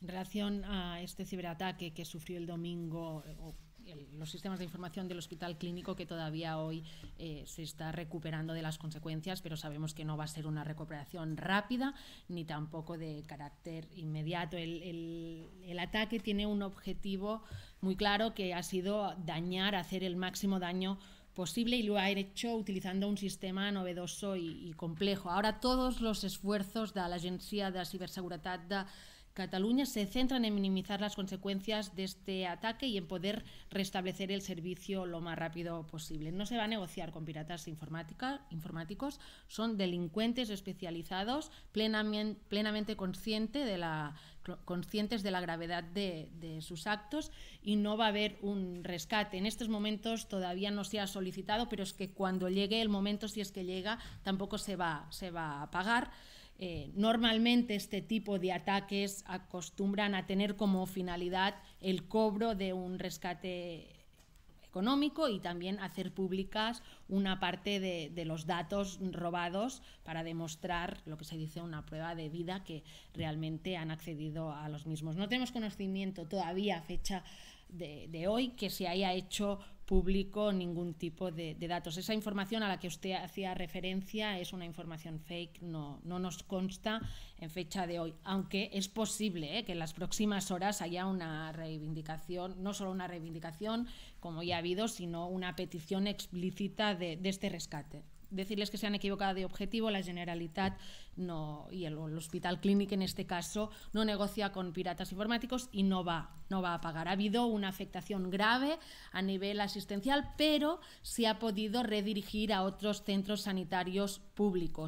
En relación a este ciberataque que sufrió el domingo, los sistemas de información del hospital clínico que todavía hoy eh, se está recuperando de las consecuencias, pero sabemos que no va a ser una recuperación rápida ni tampoco de carácter inmediato. El, ataque tiene un objetivo muy claro que ha sido dañar, hacer el máximo daño posible y lo ha hecho utilizando un sistema novedoso y, complejo. Ahora todos los esfuerzos de la Agencia de Ciberseguridad Cataluña se centran en minimizar las consecuencias de este ataque y en poder restablecer el servicio lo más rápido posible. No se va a negociar con piratas informáticos, son delincuentes especializados, plenamente, consciente de la, conscientes de la gravedad de, sus actos y no va a haber un rescate. En estos momentos todavía no se ha solicitado, pero es que cuando llegue el momento, si es que llega, tampoco se va, se va a pagar. Eh, normalmente este tipo de ataques acostumbran a tener como finalidad el cobro de un rescate económico y también hacer públicas una parte de, los datos robados para demostrar lo que se dice una prueba de vida que realmente han accedido a los mismos. No tenemos conocimiento todavía a fecha de, de hoy que se haya hecho público ningún tipo de, datos. Esa información a la que usted hacía referencia es una información fake, no, no nos consta en fecha de hoy, aunque es posible ¿eh? que en las próximas horas haya una reivindicación, no solo una reivindicación, como ya ha habido, sino una petición explícita de este rescate decirles que se han equivocado de objetivo, la Generalitat no, y el, Hospital Clínic en este caso no negocia con piratas informáticos y no va, no va a pagar. Ha habido una afectación grave a nivel asistencial, pero se ha podido redirigir a otros centros sanitarios públicos.